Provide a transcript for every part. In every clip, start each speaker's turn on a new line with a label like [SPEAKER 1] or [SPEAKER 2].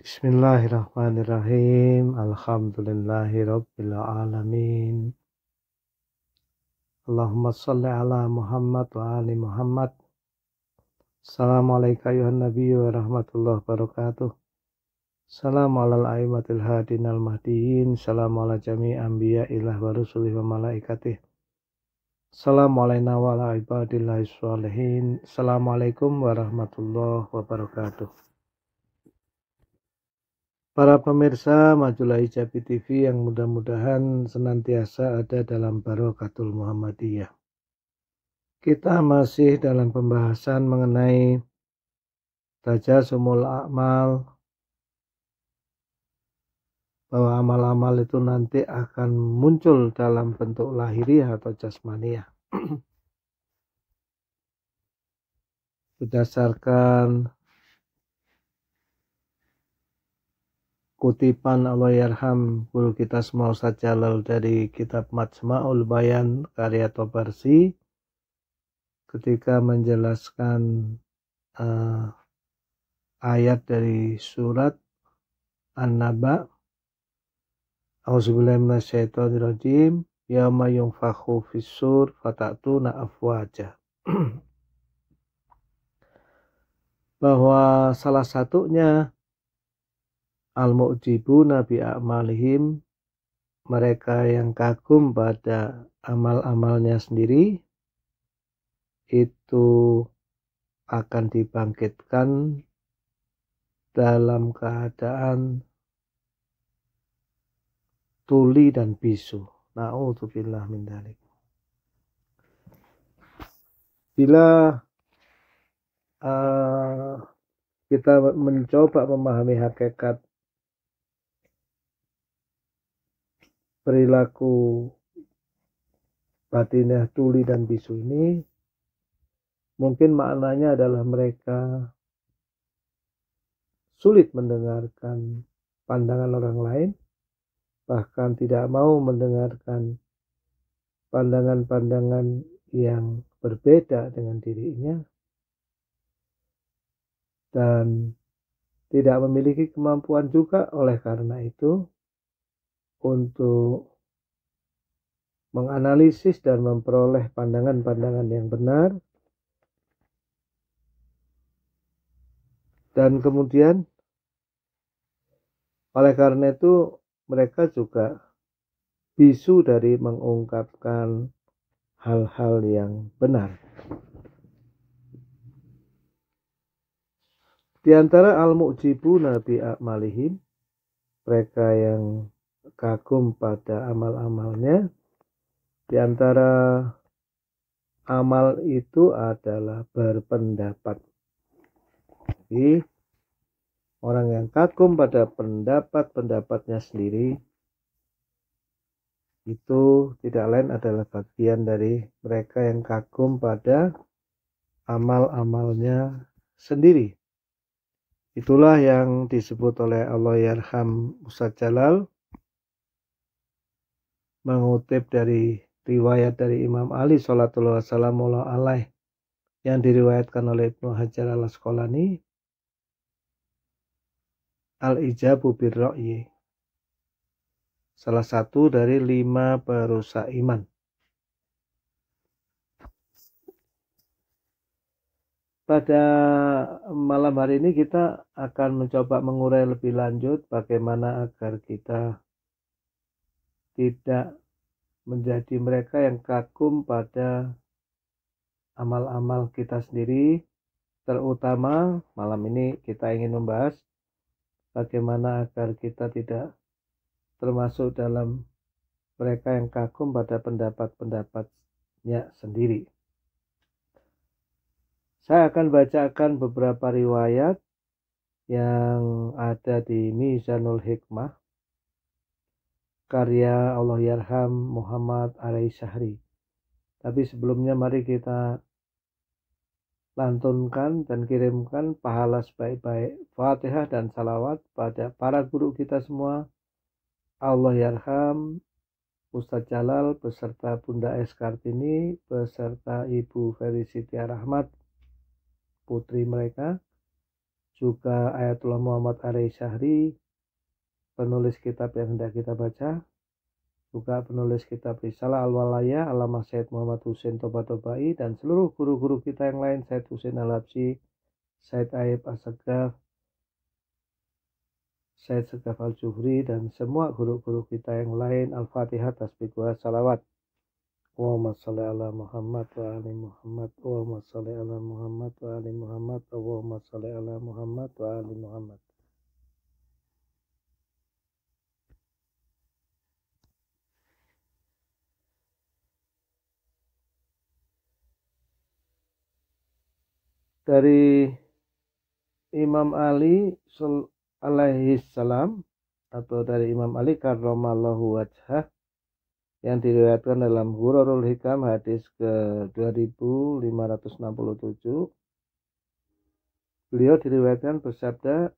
[SPEAKER 1] Bismillahirrahmanirrahim. Alhamdulillahirabbil alamin. Allahumma salli ala Muhammad wa ali Muhammad. Assalamualaikum ayuhan nabi wa rahmatullahi wabarakatuh. Salam al aimatil hadin al mahdiin. Salam ala jami anbiya ilah wa rusulih wa malaikatih. Salam alaina wa ala ibadillahi salihin. Assalamualaikum warahmatullahi wabarakatuh. Para pemirsa Majulah Hijabi TV yang mudah-mudahan senantiasa ada dalam Barokatul Muhammadiyah. Kita masih dalam pembahasan mengenai Tajasumul Akmal, bahwa amal-amal itu nanti akan muncul dalam bentuk lahiriah atau jasmaniah. Berdasarkan kutipan Allahyarham guru kita semua Ustaz Jalal dari kitab Majma'ul Bayan karya Tobarsi ketika menjelaskan uh, ayat dari surat An-Naba Auzubillahiminasyaitonirrojim yung yungfakhu fissur fatatuna afwaja bahwa salah satunya al mujibu nabi amalihim mereka yang kagum pada amal-amalnya sendiri itu akan dibangkitkan dalam keadaan tuli dan bisu. Na'udzubillah min dalik. Bila uh, kita mencoba memahami hakikat perilaku batinnya tuli dan bisu ini mungkin maknanya adalah mereka sulit mendengarkan pandangan orang lain bahkan tidak mau mendengarkan pandangan-pandangan yang berbeda dengan dirinya dan tidak memiliki kemampuan juga oleh karena itu untuk menganalisis dan memperoleh pandangan-pandangan yang benar dan kemudian oleh karena itu mereka juga bisu dari mengungkapkan hal-hal yang benar. Di antara al-mu'jibu nabi Malihim, mereka yang kagum pada amal-amalnya, di antara amal itu adalah berpendapat. Jadi orang yang kagum pada pendapat-pendapatnya sendiri itu tidak lain adalah bagian dari mereka yang kagum pada amal-amalnya sendiri. Itulah yang disebut oleh Allah Yarham Musa Jalal mengutip dari riwayat dari Imam Ali Shallallahu Alaihi alaih yang diriwayatkan oleh Ibnu Hajar al Asqalani al ijabu birro'yi salah satu dari lima perusak iman pada malam hari ini kita akan mencoba mengurai lebih lanjut bagaimana agar kita tidak menjadi mereka yang kagum pada amal-amal kita sendiri. Terutama malam ini kita ingin membahas bagaimana agar kita tidak termasuk dalam mereka yang kagum pada pendapat-pendapatnya sendiri. Saya akan bacakan beberapa riwayat yang ada di Mizanul Hikmah karya Allah Yarham Muhammad Alai Syahri. Tapi sebelumnya mari kita lantunkan dan kirimkan pahala sebaik-baik Fatihah dan salawat pada para guru kita semua. Allah Yarham Ustadz Jalal beserta Bunda S. Kartini beserta Ibu Ferry Siti Rahmat putri mereka juga Ayatullah Muhammad Arai Syahri penulis kitab yang hendak kita baca, juga penulis kitab Risalah Al-Walaya, alama Syed Muhammad Hussein Toba Tobai, dan seluruh guru-guru kita yang lain, Syed Hussein Al-Habsi, Syed Aib Asagaf, Syed Segaf Al-Juhri, dan semua guru-guru kita yang lain, Al-Fatihah, Tasbihullah, Salawat. Allahumma salli ala Muhammad wa ali Muhammad, Allahumma salli ala Muhammad wa ali Muhammad, Allahumma salli ala Muhammad wa ali Muhammad. dari Imam Ali alaihi salam atau dari Imam Ali karramallahu wajhah yang diriwayatkan dalam Hurarul Hikam hadis ke 2567 beliau diriwayatkan bersabda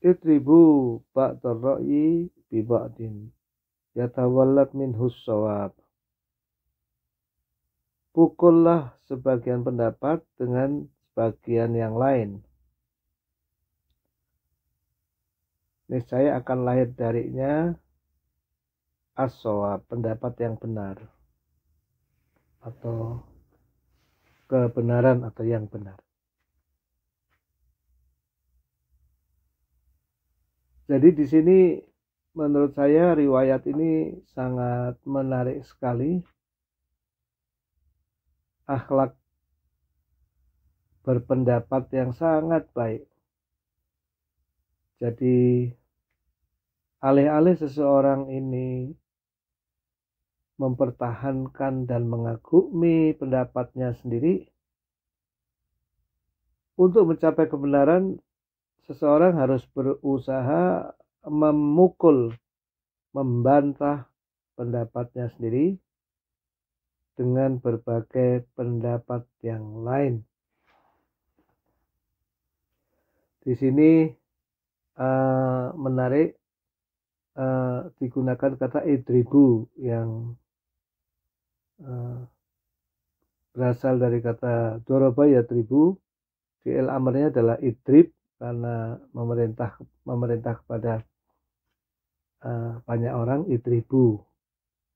[SPEAKER 1] Itribu ba'dar ra'yi bi ba'din yatawallat min sawab pukullah sebagian pendapat dengan sebagian yang lain. Niscaya akan lahir darinya asoa pendapat yang benar atau kebenaran atau yang benar. Jadi di sini menurut saya riwayat ini sangat menarik sekali akhlak berpendapat yang sangat baik. Jadi alih-alih seseorang ini mempertahankan dan mengagumi pendapatnya sendiri untuk mencapai kebenaran seseorang harus berusaha memukul membantah pendapatnya sendiri dengan berbagai pendapat yang lain. Di sini uh, menarik uh, digunakan kata idribu yang uh, berasal dari kata doroba ya tribu fi'il amarnya adalah idrib karena memerintah memerintah kepada uh, banyak orang idribu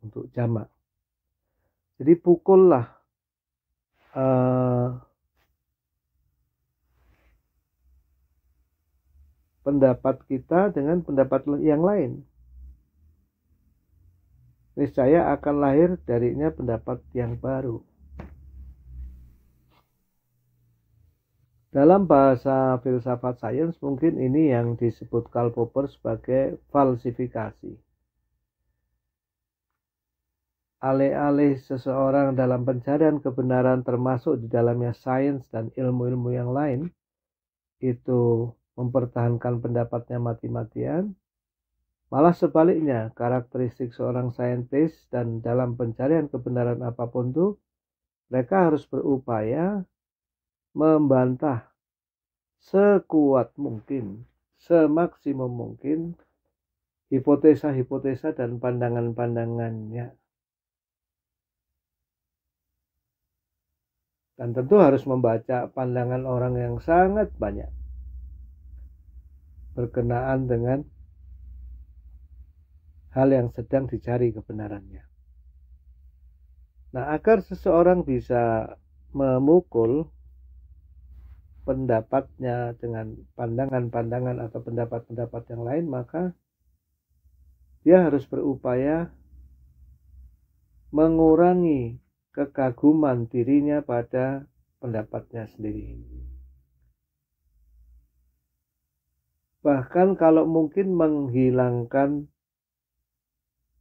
[SPEAKER 1] untuk jamak jadi pukullah uh, pendapat kita dengan pendapat yang lain. Niscaya akan lahir darinya pendapat yang baru. Dalam bahasa filsafat sains mungkin ini yang disebut Karl Popper sebagai falsifikasi alih-alih seseorang dalam pencarian kebenaran termasuk di dalamnya sains dan ilmu-ilmu yang lain itu mempertahankan pendapatnya mati-matian malah sebaliknya karakteristik seorang saintis dan dalam pencarian kebenaran apapun itu mereka harus berupaya membantah sekuat mungkin semaksimum mungkin hipotesa-hipotesa dan pandangan-pandangannya dan tentu harus membaca pandangan orang yang sangat banyak berkenaan dengan hal yang sedang dicari kebenarannya. Nah, agar seseorang bisa memukul pendapatnya dengan pandangan-pandangan atau pendapat-pendapat yang lain, maka dia harus berupaya mengurangi kekaguman dirinya pada pendapatnya sendiri. Bahkan kalau mungkin menghilangkan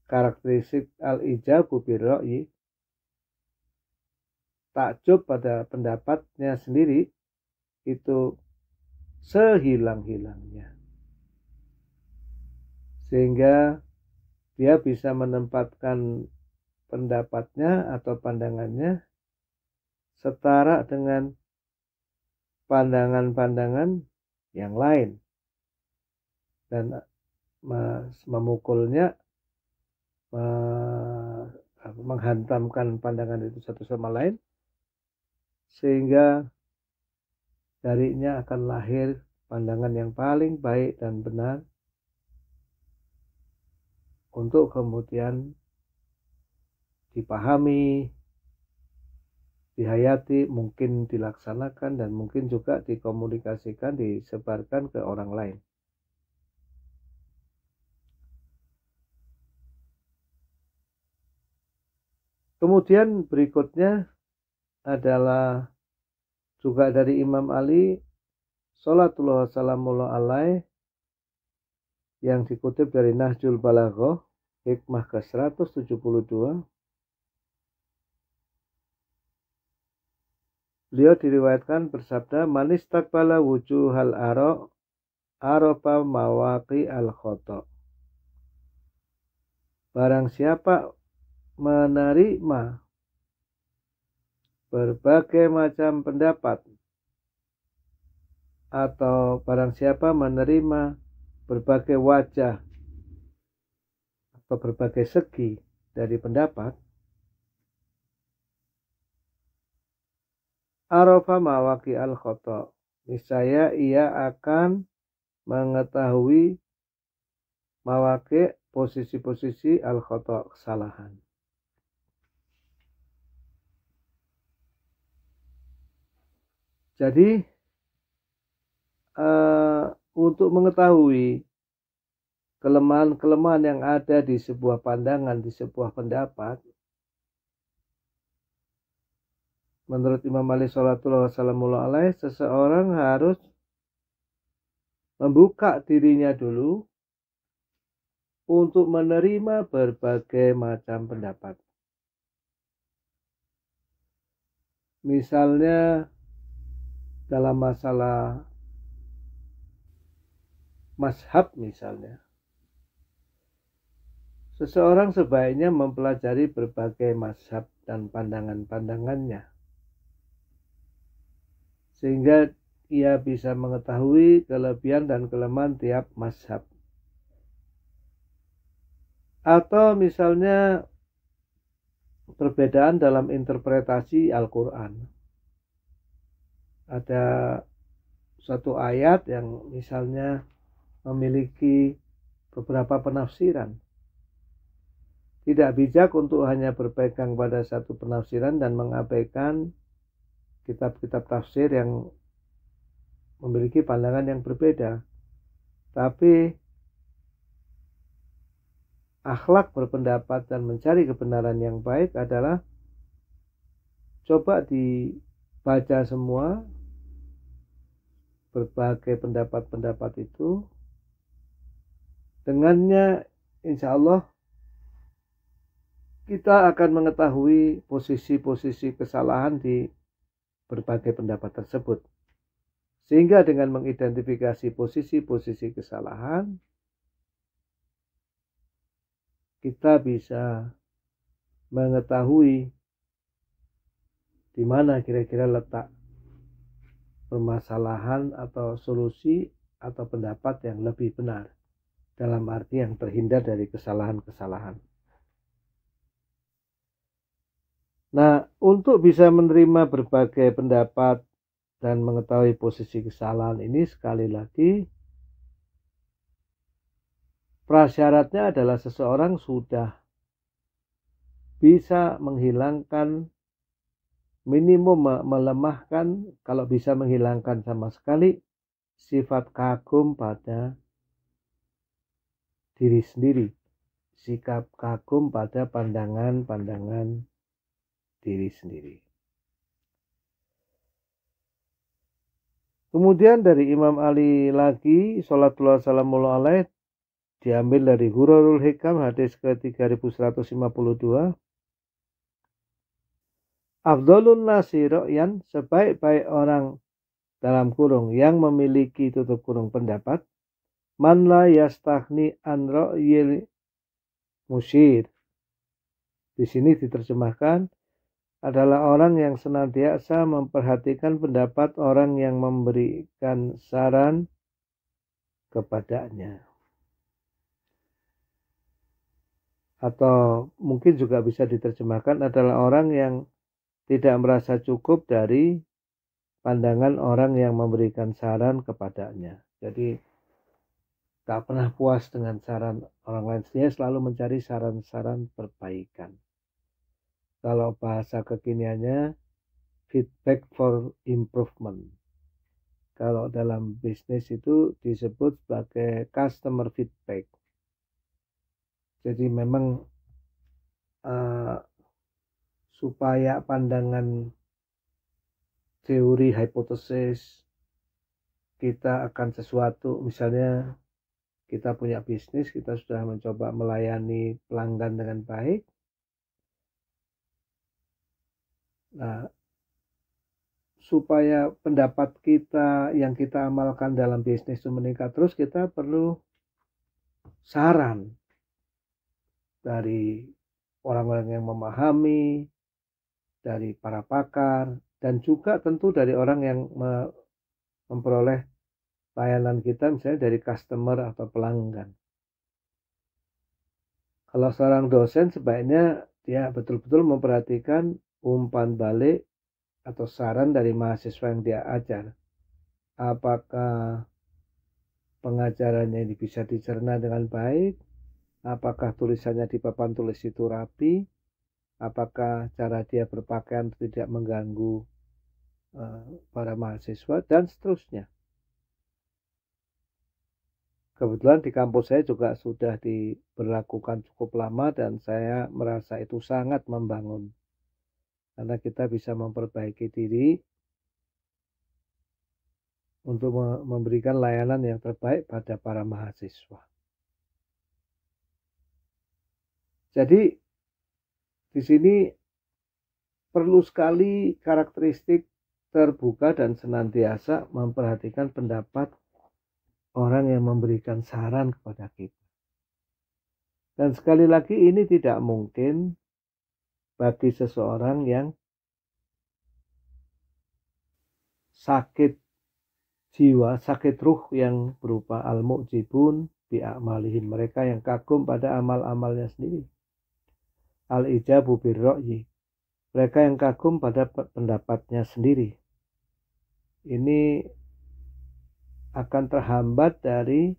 [SPEAKER 1] karakteristik al-ijabu birro'i, takjub pada pendapatnya sendiri, itu sehilang-hilangnya. Sehingga dia bisa menempatkan pendapatnya atau pandangannya setara dengan pandangan-pandangan yang lain dan memukulnya menghantamkan pandangan itu satu sama lain sehingga darinya akan lahir pandangan yang paling baik dan benar untuk kemudian dipahami, dihayati, mungkin dilaksanakan dan mungkin juga dikomunikasikan, disebarkan ke orang lain. Kemudian berikutnya adalah juga dari Imam Ali Salatullah Salamullah Alaih yang dikutip dari Nahjul Balaghah Hikmah ke-172 Beliau diriwayatkan bersabda, Manis takbala wujuhal arok, aropa mawaki al khoto. Barang siapa menerima berbagai macam pendapat atau barang siapa menerima berbagai wajah atau berbagai segi dari pendapat Arafa mawaki al khoto. Niscaya ia akan mengetahui mawaki posisi-posisi al khoto kesalahan. Jadi uh, untuk mengetahui kelemahan-kelemahan yang ada di sebuah pandangan, di sebuah pendapat, Menurut Imam Malik, Ali Shallallahu alaih, seseorang harus membuka dirinya dulu untuk menerima berbagai macam pendapat. Misalnya dalam masalah mashab, misalnya. Seseorang sebaiknya mempelajari berbagai mazhab dan pandangan-pandangannya sehingga ia bisa mengetahui kelebihan dan kelemahan tiap mazhab. Atau misalnya perbedaan dalam interpretasi Al-Quran. Ada satu ayat yang misalnya memiliki beberapa penafsiran. Tidak bijak untuk hanya berpegang pada satu penafsiran dan mengabaikan kitab-kitab tafsir yang memiliki pandangan yang berbeda. Tapi akhlak berpendapat dan mencari kebenaran yang baik adalah coba dibaca semua berbagai pendapat-pendapat itu dengannya insya Allah kita akan mengetahui posisi-posisi kesalahan di berbagai pendapat tersebut. Sehingga dengan mengidentifikasi posisi-posisi kesalahan, kita bisa mengetahui di mana kira-kira letak permasalahan atau solusi atau pendapat yang lebih benar dalam arti yang terhindar dari kesalahan-kesalahan. Nah, untuk bisa menerima berbagai pendapat dan mengetahui posisi kesalahan ini sekali lagi prasyaratnya adalah seseorang sudah bisa menghilangkan minimum melemahkan kalau bisa menghilangkan sama sekali sifat kagum pada diri sendiri sikap kagum pada pandangan-pandangan diri sendiri. Kemudian dari Imam Ali lagi, Salatullah Salamullah Alaih, diambil dari Hurarul Hikam, hadis ke 3152. Abdulun nasi ro'yan, sebaik-baik orang dalam kurung yang memiliki tutup kurung pendapat, man la yastahni an ro'yil musyir. Di sini diterjemahkan, adalah orang yang senantiasa memperhatikan pendapat orang yang memberikan saran kepadanya. Atau mungkin juga bisa diterjemahkan adalah orang yang tidak merasa cukup dari pandangan orang yang memberikan saran kepadanya. Jadi tak pernah puas dengan saran orang lain, dia selalu mencari saran-saran perbaikan kalau bahasa kekiniannya feedback for improvement. Kalau dalam bisnis itu disebut sebagai customer feedback. Jadi memang uh, supaya pandangan teori hipotesis kita akan sesuatu misalnya kita punya bisnis kita sudah mencoba melayani pelanggan dengan baik Nah, supaya pendapat kita yang kita amalkan dalam bisnis itu meningkat terus, kita perlu saran dari orang-orang yang memahami, dari para pakar, dan juga tentu dari orang yang memperoleh layanan kita misalnya dari customer atau pelanggan. Kalau seorang dosen sebaiknya dia betul-betul memperhatikan umpan balik atau saran dari mahasiswa yang dia ajar. Apakah pengajarannya ini bisa dicerna dengan baik? Apakah tulisannya di papan tulis itu rapi? Apakah cara dia berpakaian tidak mengganggu eh, para mahasiswa dan seterusnya. Kebetulan di kampus saya juga sudah diberlakukan cukup lama dan saya merasa itu sangat membangun karena kita bisa memperbaiki diri untuk memberikan layanan yang terbaik pada para mahasiswa. Jadi di sini perlu sekali karakteristik terbuka dan senantiasa memperhatikan pendapat orang yang memberikan saran kepada kita. Dan sekali lagi ini tidak mungkin bagi seseorang yang sakit jiwa, sakit ruh yang berupa al-mu'jibun bi'amalihim. Mereka yang kagum pada amal-amalnya sendiri. Al-ijabu birro'yi. Mereka yang kagum pada pendapatnya sendiri. Ini akan terhambat dari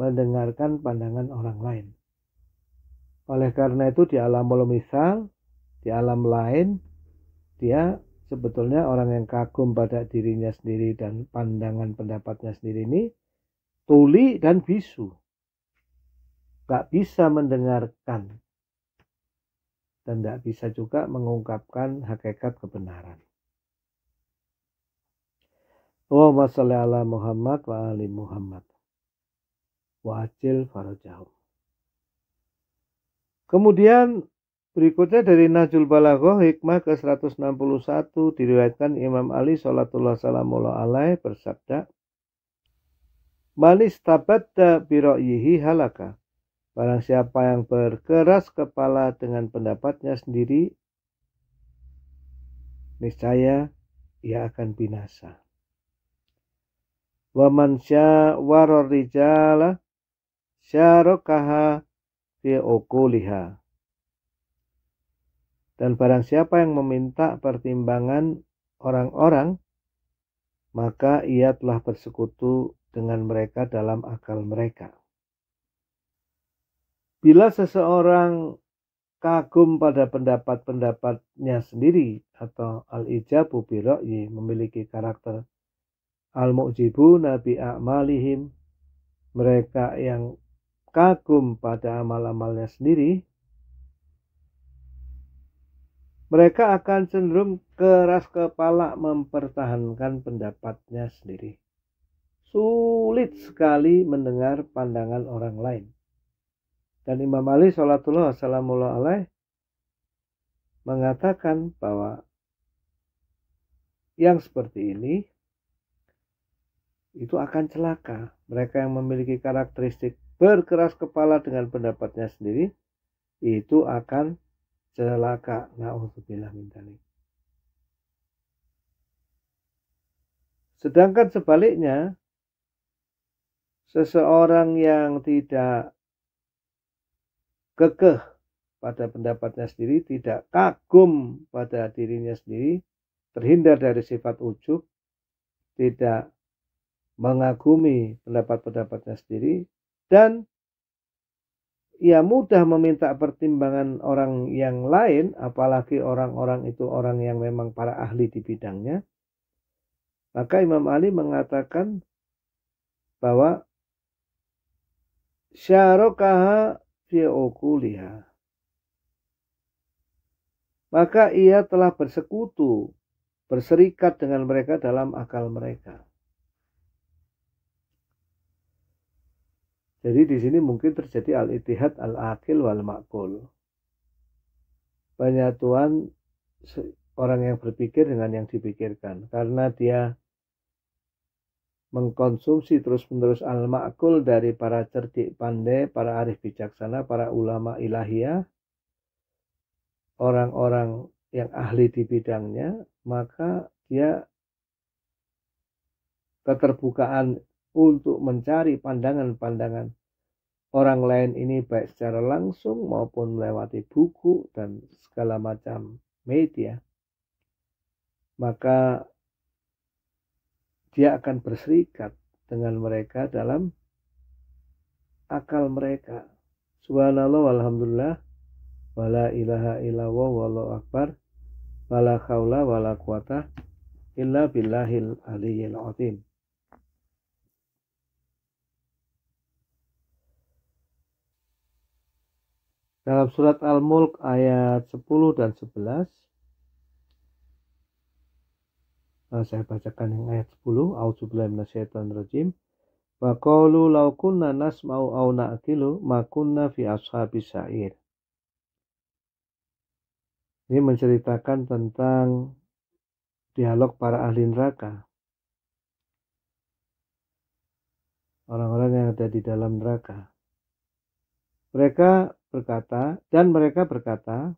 [SPEAKER 1] mendengarkan pandangan orang lain. Oleh karena itu di alamul misal di alam lain, dia sebetulnya orang yang kagum pada dirinya sendiri dan pandangan pendapatnya sendiri ini tuli dan bisu. Gak bisa mendengarkan dan gak bisa juga mengungkapkan hakikat kebenaran. Allahumma salli ala Muhammad wa ali Muhammad wa ajil farajahum. Kemudian Berikutnya dari Najul Balaghah hikmah ke-161 diriwayatkan Imam Ali sallallahu alaihi bersabda Manis tabadda biroyihi halaka. Barang siapa yang berkeras kepala dengan pendapatnya sendiri, niscaya ia akan binasa. Waman syawar rijala syarokaha fi dan barang siapa yang meminta pertimbangan orang-orang, maka ia telah bersekutu dengan mereka dalam akal mereka. Bila seseorang kagum pada pendapat-pendapatnya sendiri atau al-ijabu biro'yi memiliki karakter al-mu'jibu nabi a'malihim mereka yang kagum pada amal-amalnya sendiri mereka akan cenderung keras kepala mempertahankan pendapatnya sendiri. Sulit sekali mendengar pandangan orang lain. Dan Imam Ali Salatullah Assalamualaikum Alaih mengatakan bahwa yang seperti ini itu akan celaka. Mereka yang memiliki karakteristik berkeras kepala dengan pendapatnya sendiri itu akan celaka na'udzubillah min dalik. Sedangkan sebaliknya, seseorang yang tidak kekeh pada pendapatnya sendiri, tidak kagum pada dirinya sendiri, terhindar dari sifat ujub, tidak mengagumi pendapat-pendapatnya sendiri, dan ia mudah meminta pertimbangan orang yang lain, apalagi orang-orang itu orang yang memang para ahli di bidangnya, maka Imam Ali mengatakan bahwa syarokaha fi okuliha. Maka ia telah bersekutu, berserikat dengan mereka dalam akal mereka. Jadi di sini mungkin terjadi al-itihad al-akil wal makul. Penyatuan orang yang berpikir dengan yang dipikirkan karena dia mengkonsumsi terus-menerus al-makul dari para cerdik pandai, para arif bijaksana, para ulama ilahiyah, orang-orang yang ahli di bidangnya, maka dia keterbukaan untuk mencari pandangan-pandangan orang lain ini baik secara langsung maupun melewati buku dan segala macam media, maka dia akan berserikat dengan mereka dalam akal mereka. Subhanallah walhamdulillah wala ilaha illallah wallahu akbar wala khawla wala quwata illa billahil aliyyil azim. Dalam surat Al-Mulk ayat 10 dan 11. Nah, eh, saya bacakan yang ayat 10. A'udzubillahi minasyaitonirrajim. Wa qalu law kunna nasma'u aw na'qilu ma kunna fi ashabis sa'ir. Ini menceritakan tentang dialog para ahli neraka. Orang-orang yang ada di dalam neraka. Mereka berkata, dan mereka berkata,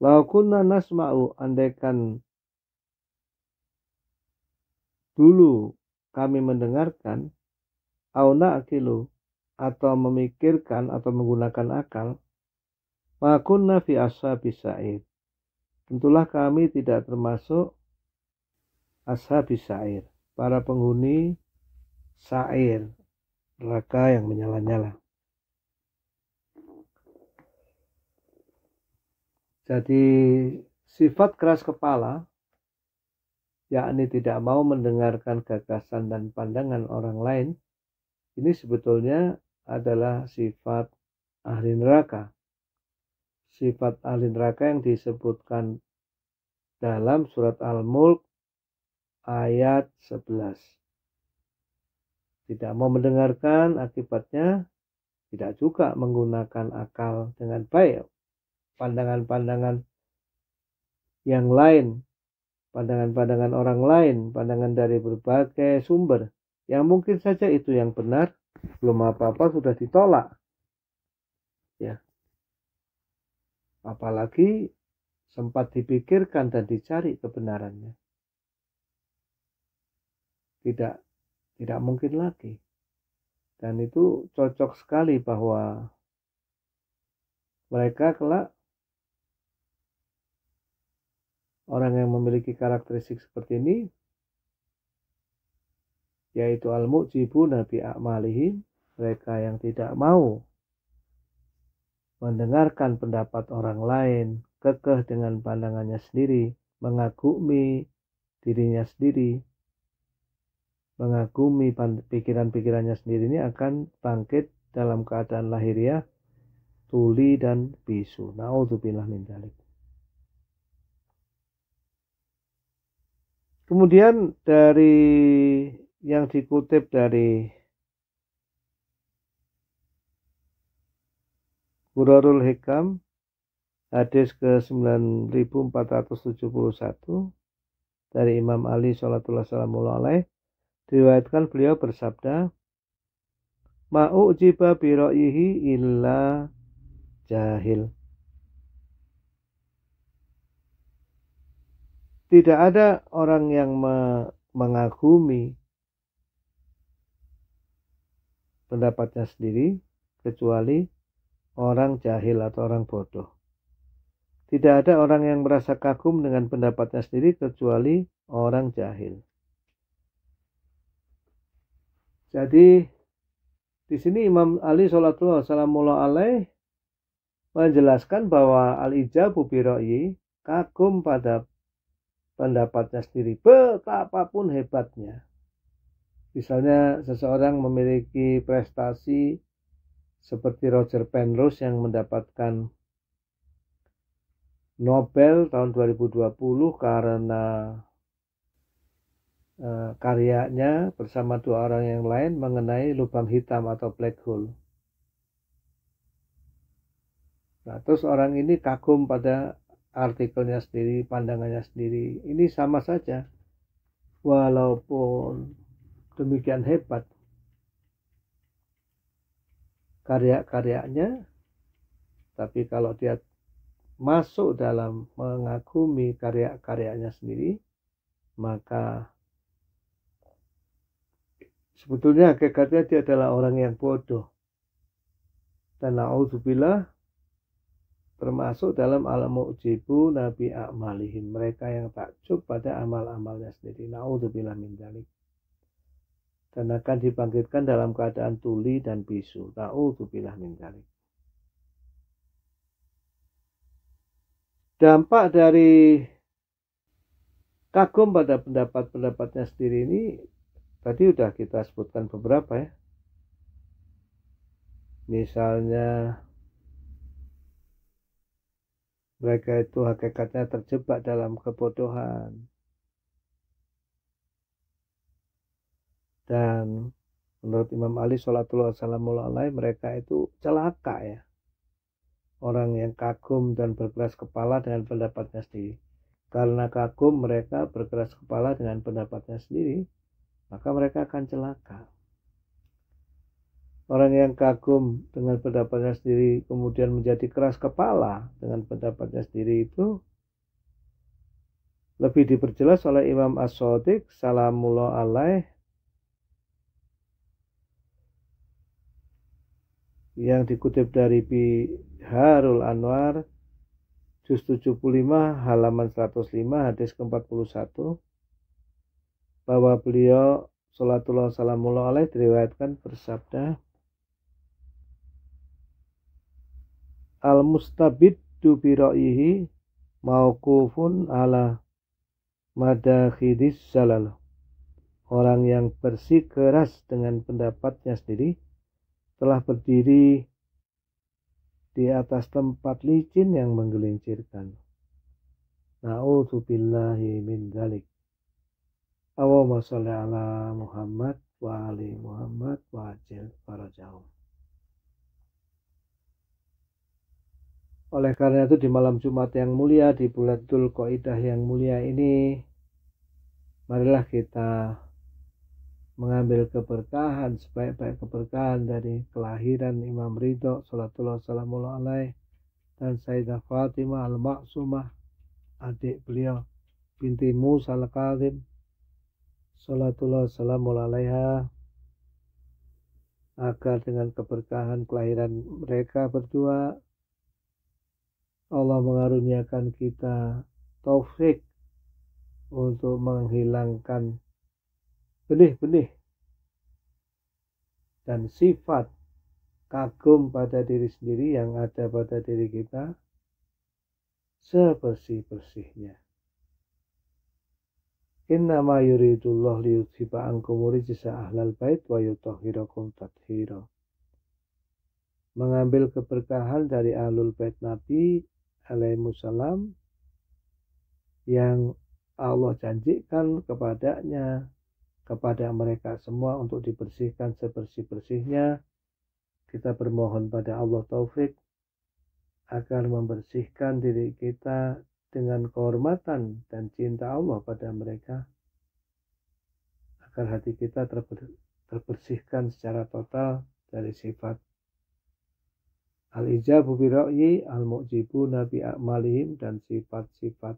[SPEAKER 1] Laukunna nasma'u andaikan dulu kami mendengarkan auna akilu atau memikirkan atau menggunakan akal makunna fi ashabi sair. tentulah kami tidak termasuk ashabi sa'ir para penghuni sa'ir neraka yang menyala-nyala Jadi sifat keras kepala, yakni tidak mau mendengarkan gagasan dan pandangan orang lain, ini sebetulnya adalah sifat ahli neraka. Sifat ahli neraka yang disebutkan dalam surat Al-Mulk ayat 11. Tidak mau mendengarkan akibatnya tidak juga menggunakan akal dengan baik pandangan-pandangan yang lain, pandangan-pandangan orang lain, pandangan dari berbagai sumber yang mungkin saja itu yang benar, belum apa-apa sudah ditolak. Ya. Apalagi sempat dipikirkan dan dicari kebenarannya. Tidak tidak mungkin lagi. Dan itu cocok sekali bahwa mereka kelak orang yang memiliki karakteristik seperti ini yaitu al-mu'jibu nabi a'malihim mereka yang tidak mau mendengarkan pendapat orang lain kekeh dengan pandangannya sendiri mengagumi dirinya sendiri mengagumi pikiran-pikirannya sendiri ini akan bangkit dalam keadaan lahiriah tuli dan bisu naudzubillah min dzalik Kemudian dari yang dikutip dari Burarul Hikam hadis ke 9471 dari Imam Ali Shallallahu alaihi diriwayatkan beliau bersabda ma'u jiba biroihi illa jahil Tidak ada orang yang me mengagumi pendapatnya sendiri kecuali orang jahil atau orang bodoh. Tidak ada orang yang merasa kagum dengan pendapatnya sendiri kecuali orang jahil. Jadi di sini Imam Ali Shallallahu Alaihi menjelaskan bahwa al ijabu biroyi kagum pada pendapatnya sendiri betapapun hebatnya misalnya seseorang memiliki prestasi seperti Roger Penrose yang mendapatkan Nobel tahun 2020 karena eh, karyanya bersama dua orang yang lain mengenai lubang hitam atau black hole. Nah, terus orang ini kagum pada artikelnya sendiri, pandangannya sendiri. Ini sama saja. Walaupun demikian hebat karya-karyanya, tapi kalau dia masuk dalam mengagumi karya-karyanya sendiri, maka sebetulnya hakikatnya dia adalah orang yang bodoh. Dan na'udzubillah termasuk dalam alam mujibu nabi amalihim mereka yang takjub pada amal-amalnya sendiri naudzubillah min dzalik dan akan dibangkitkan dalam keadaan tuli dan bisu naudzubillah min dzalik dampak dari kagum pada pendapat-pendapatnya sendiri ini tadi sudah kita sebutkan beberapa ya misalnya mereka itu hakikatnya terjebak dalam kebodohan. Dan menurut Imam Ali Sholatullah Salamullah alaih mereka itu celaka ya. Orang yang kagum dan berkeras kepala dengan pendapatnya sendiri. Karena kagum mereka berkeras kepala dengan pendapatnya sendiri, maka mereka akan celaka. Orang yang kagum dengan pendapatnya sendiri kemudian menjadi keras kepala dengan pendapatnya sendiri itu lebih diperjelas oleh Imam As-Sadiq salamullah alaih yang dikutip dari Biharul Anwar juz 75 halaman 105 hadis ke-41 bahwa beliau salatullah salamullah alaih diriwayatkan bersabda al mustabiddu bi ra'yihi mauqufun ala madakhidis salal Orang yang bersikeras dengan pendapatnya sendiri telah berdiri di atas tempat licin yang menggelincirkan. Na'udzubillahi min dalik. Allahumma sholli ala Muhammad wa ali Muhammad wa ajil farajahum. Oleh karena itu di malam Jumat yang mulia, di bulan Dhul Qoidah yang mulia ini, marilah kita mengambil keberkahan, sebaik-baik keberkahan dari kelahiran Imam Ridho, Salatullah Salamullah Alaih, dan Sayyidah Fatimah Al-Maksumah, adik beliau, binti Musa Al-Qadim, Salatullah Salamullah Alaiha, agar dengan keberkahan kelahiran mereka berdua Allah mengaruniakan kita taufik untuk menghilangkan benih-benih dan sifat kagum pada diri sendiri yang ada pada diri kita sebersih-bersihnya. ma yuridullah liyuthiba angkumuri jisa ahlal bait wa yutohhirakum tathira. Mengambil keberkahan dari ahlul bait Nabi alaihissalam yang Allah janjikan kepadanya kepada mereka semua untuk dibersihkan sebersih-bersihnya kita bermohon pada Allah taufik agar membersihkan diri kita dengan kehormatan dan cinta Allah pada mereka agar hati kita terbersihkan secara total dari sifat Al-ijabu bira'yi, al-mu'jibu nabi akmalihim, dan sifat-sifat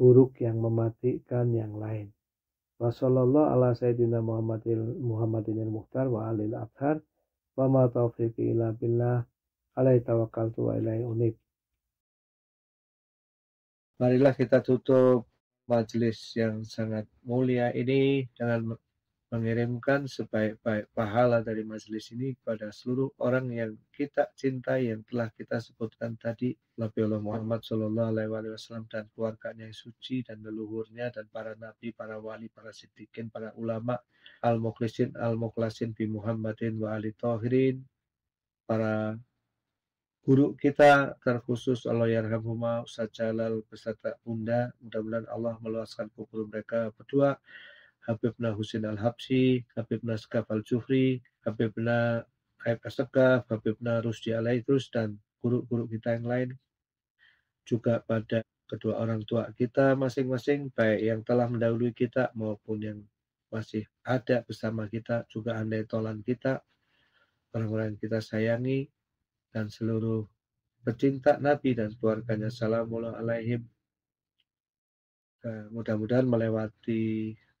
[SPEAKER 1] buruk yang mematikan yang lain. Wassalamualaikum ala sayyidina Muhammadil Muhammadin al-Muhtar wa alil athar wa ma taufiqi ila billah alaihi tawakkaltu wa ilaihi unib. Marilah kita tutup majelis yang sangat mulia ini dengan mengirimkan sebaik-baik pahala dari majelis ini kepada seluruh orang yang kita cintai yang telah kita sebutkan tadi Nabi Allah Muhammad Shallallahu Alaihi Wasallam dan keluarganya yang suci dan leluhurnya dan para nabi, para wali, para sitikin para ulama al mukhlisin al mukhlasin bi Muhammadin wa ali tohirin para guru kita terkhusus Allah Yarhamhuma Ustaz Jalal beserta Bunda mudah-mudahan Allah meluaskan kubur mereka berdua Habibna Husin Al-Habsi, Habibna Sekaf Al-Jufri, Habibna Aib Astegaf, Habibna Rusdi al dan guru-guru kita yang lain. Juga pada kedua orang tua kita masing-masing, baik yang telah mendahului kita maupun yang masih ada bersama kita, juga andai tolan kita, orang-orang yang kita sayangi, dan seluruh pecinta Nabi dan keluarganya. Assalamualaikum. Mudah-mudahan melewati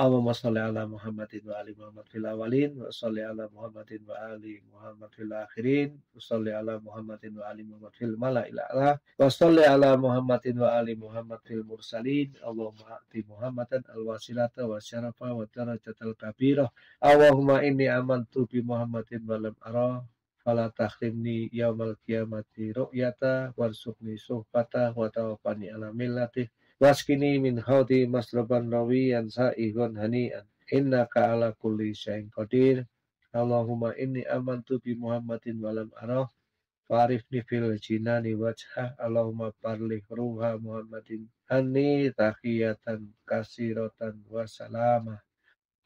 [SPEAKER 1] Allahumma salli ala Muhammadin wa ali Muhammad fil awalin wa salli ala Muhammadin wa ali Muhammad fil akhirin wa salli ala Muhammadin wa ali Muhammad fil mala'il a'la wa salli ala Muhammadin wa ali Muhammad fil mursalin Allahumma ati Muhammadan al wasilata wa syarafa wa darajatal kabirah Allahumma inni amantu bi Muhammadin wa lam ara fala takhrimni yaumal kiamati ru'yata warzuqni suhbata wa tawafani ala millatih Waskini min haudi masraban rawiyan sa'ihun hani'an. Inna ala kulli syai'in qadir. Allahumma inni amantu bi Muhammadin walam arah. Farifni fil jinani wajhah. Allahumma parli ruha Muhammadin. hani tahiyatan kasiratan wasalamah.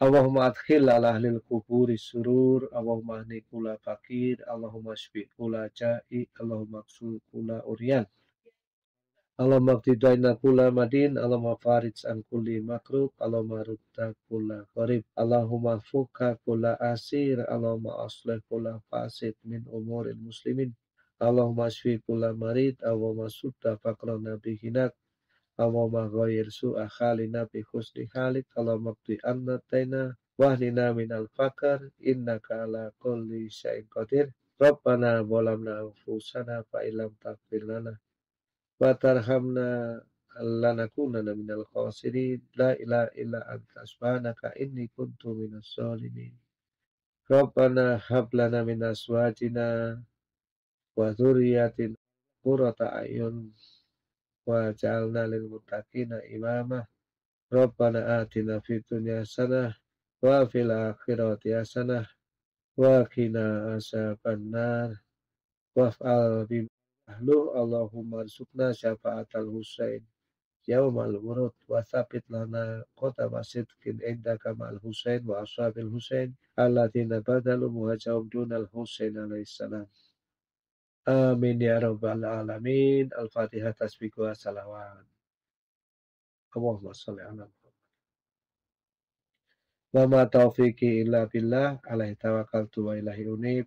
[SPEAKER 1] Allahumma adkhil ala ahlil kuburi surur. Allahumma ahni kula fakir. Allahumma syfi kula ja'i. Allahumma ksul kula uryan. Allahumma ftidayna kula madin, Allah farij an kulli makrub, Allahumma rudda kula qarib, Allahumma fukka kula asir, Allah aslih kula fasid min umurin muslimin, Allahumma shfi kula marid, Allahumma sudda nabi hinak, Allahumma ghayir su'a khalina bi husni halik, Allahumma qdi anna tayna, wahdina al fakar, innaka ala kulli syai'in qadir, Rabbana bolamna anfusana fa'ilam takfir lana Watarhamna lanakunana minal khasirin. La ilaha illa anta subhanaka inni kuntu minas zalimin. Rabbana hablana min aswajina wa zuriyatin kurata a'yun wa ja'alna lil mutakina imama. Rabbana atina fitunya dunya hasanah wa fil akhirati sanah wa wa Lalu Allahumma rizukna al-Husayn Husain yaumal wurud wa thabit lana Kota kin indaka ma'al Husain wa ashabil Husain allatina badalu muhajawum dunal Husain alaihissalam. Amin ya rabbal alamin. Al-Fatihah tasbiku wa salawat. Allahumma salli ala Muhammad. Wa ma taufiqi illa billah alaihi tawakal wa ilahi unib.